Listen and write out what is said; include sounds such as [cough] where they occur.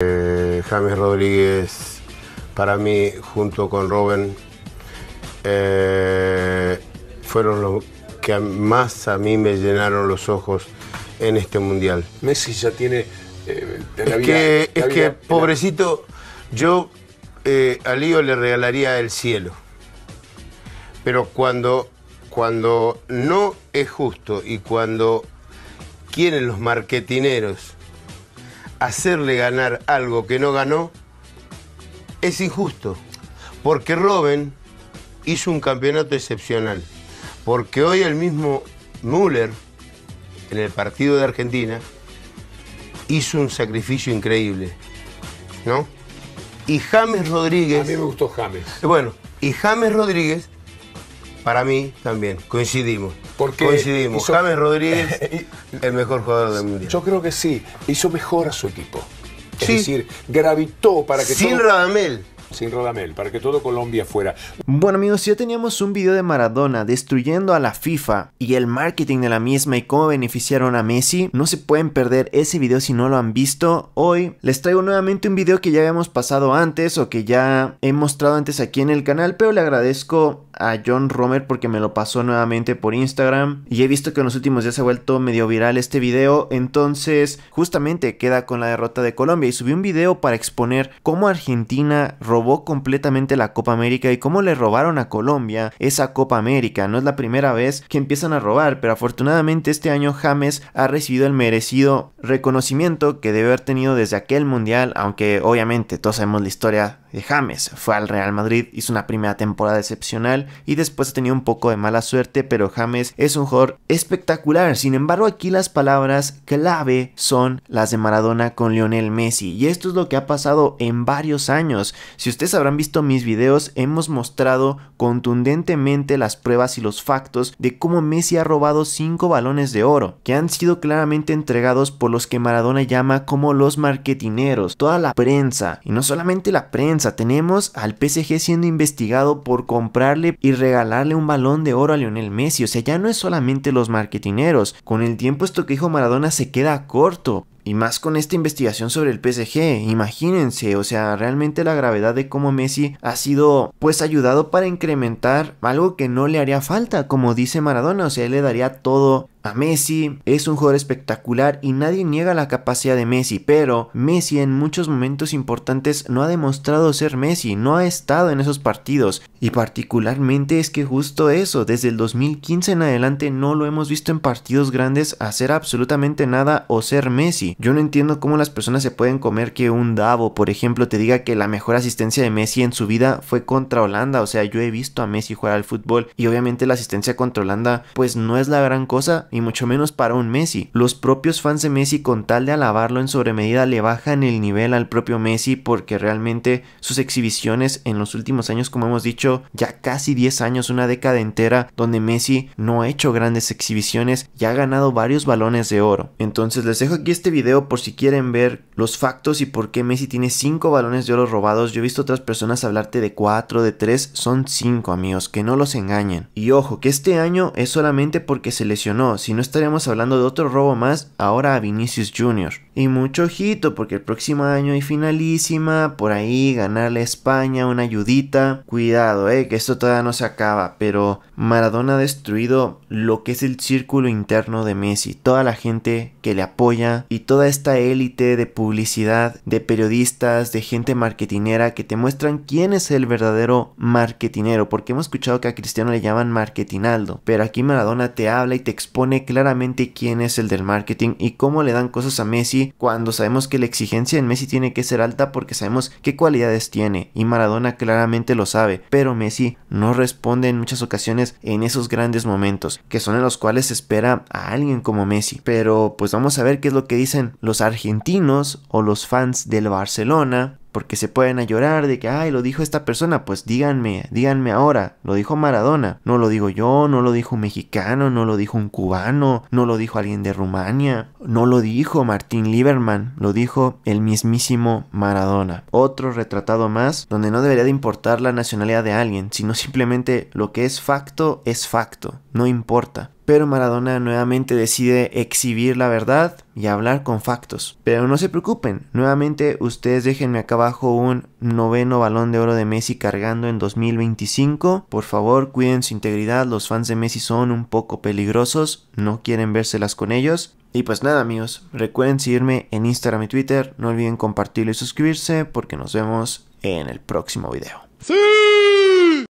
Eh, James Rodríguez, para mí, junto con Robin, eh, fueron los que más a mí me llenaron los ojos en este mundial. Messi ya tiene. Eh, es, que, es que, pobrecito, yo a Lío le regalaría el cielo. Pero cuando, cuando no es justo y cuando quieren los marketineros hacerle ganar algo que no ganó es injusto. Porque Robben hizo un campeonato excepcional. Porque hoy el mismo Müller, en el partido de Argentina, hizo un sacrificio increíble. ¿No? Y James Rodríguez. A mí me gustó James. Bueno, y James Rodríguez para mí también, coincidimos. Porque coincidimos. James Rodríguez, [laughs] el mejor jugador del mundo. Yo creo que sí, hizo mejor a su equipo. Es decir, gravitó para que. Sin Radamel sin rodamel, para que todo Colombia fuera. Bueno amigos, ya teníamos un video de Maradona destruyendo a la FIFA y el marketing de la misma y cómo beneficiaron a Messi. No se pueden perder ese video si no lo han visto. Hoy les traigo nuevamente un video que ya habíamos pasado antes o que ya he mostrado antes aquí en el canal, pero le agradezco a John Romer porque me lo pasó nuevamente por Instagram y he visto que en los últimos días se ha vuelto medio viral este video, entonces justamente queda con la derrota de Colombia y subí un video para exponer cómo Argentina robó completamente la Copa América y cómo le robaron a Colombia esa Copa América. No es la primera vez que empiezan a robar, pero afortunadamente este año James ha recibido el merecido reconocimiento que debe haber tenido desde aquel mundial, aunque obviamente todos sabemos la historia de eh, James fue al Real Madrid, hizo una primera temporada excepcional y después ha tenido un poco de mala suerte, pero James es un jugador espectacular. Sin embargo, aquí las palabras clave son las de Maradona con Lionel Messi y esto es lo que ha pasado en varios años. Si ustedes habrán visto mis videos, hemos mostrado contundentemente las pruebas y los factos de cómo Messi ha robado 5 balones de oro, que han sido claramente entregados por los que Maradona llama como los marketineros, toda la prensa, y no solamente la prensa, tenemos al PSG siendo investigado por comprarle y regalarle un balón de oro a Lionel Messi. O sea, ya no es solamente los marketineros. Con el tiempo esto que dijo Maradona se queda corto. Y más con esta investigación sobre el PSG, imagínense, o sea, realmente la gravedad de cómo Messi ha sido pues ayudado para incrementar algo que no le haría falta, como dice Maradona, o sea, él le daría todo a Messi, es un jugador espectacular y nadie niega la capacidad de Messi, pero Messi en muchos momentos importantes no ha demostrado ser Messi, no ha estado en esos partidos y particularmente es que justo eso, desde el 2015 en adelante no lo hemos visto en partidos grandes hacer absolutamente nada o ser Messi. Yo no entiendo cómo las personas se pueden comer que un Davo, por ejemplo, te diga que la mejor asistencia de Messi en su vida fue contra Holanda. O sea, yo he visto a Messi jugar al fútbol y obviamente la asistencia contra Holanda pues no es la gran cosa y mucho menos para un Messi. Los propios fans de Messi con tal de alabarlo en sobremedida le bajan el nivel al propio Messi porque realmente sus exhibiciones en los últimos años, como hemos dicho, ya casi 10 años, una década entera, donde Messi no ha hecho grandes exhibiciones y ha ganado varios balones de oro. Entonces les dejo aquí este video video por si quieren ver los factos y por qué Messi tiene 5 balones de oro robados. Yo he visto otras personas hablarte de 4, de 3, son 5 amigos, que no los engañen. Y ojo, que este año es solamente porque se lesionó, si no estaríamos hablando de otro robo más ahora a Vinicius Jr. Y mucho ojito porque el próximo año hay finalísima, por ahí ganarle a España una ayudita. Cuidado, eh, que esto todavía no se acaba, pero Maradona ha destruido lo que es el círculo interno de Messi, toda la gente que le apoya y toda esta élite de publicidad, de periodistas, de gente marketinera que te muestran quién es el verdadero marketinero, porque hemos escuchado que a Cristiano le llaman marketinaldo, pero aquí Maradona te habla y te expone claramente quién es el del marketing y cómo le dan cosas a Messi cuando sabemos que la exigencia en Messi tiene que ser alta porque sabemos qué cualidades tiene y Maradona claramente lo sabe, pero Messi no responde en muchas ocasiones en esos grandes momentos, que son en los cuales se espera a alguien como Messi, pero pues vamos a ver qué es lo que dice los argentinos o los fans del Barcelona, porque se pueden a llorar de que, ay, lo dijo esta persona, pues díganme, díganme ahora, lo dijo Maradona, no lo digo yo, no lo dijo un mexicano, no lo dijo un cubano, no lo dijo alguien de Rumania, no lo dijo Martín Lieberman, lo dijo el mismísimo Maradona. Otro retratado más donde no debería de importar la nacionalidad de alguien, sino simplemente lo que es facto es facto, no importa. Pero Maradona nuevamente decide exhibir la verdad y hablar con factos. Pero no se preocupen, nuevamente ustedes déjenme acá abajo un noveno balón de oro de Messi cargando en 2025. Por favor, cuiden su integridad, los fans de Messi son un poco peligrosos, no quieren vérselas con ellos. Y pues nada amigos, recuerden seguirme en Instagram y Twitter, no olviden compartirlo y suscribirse porque nos vemos en el próximo video. ¡Sí!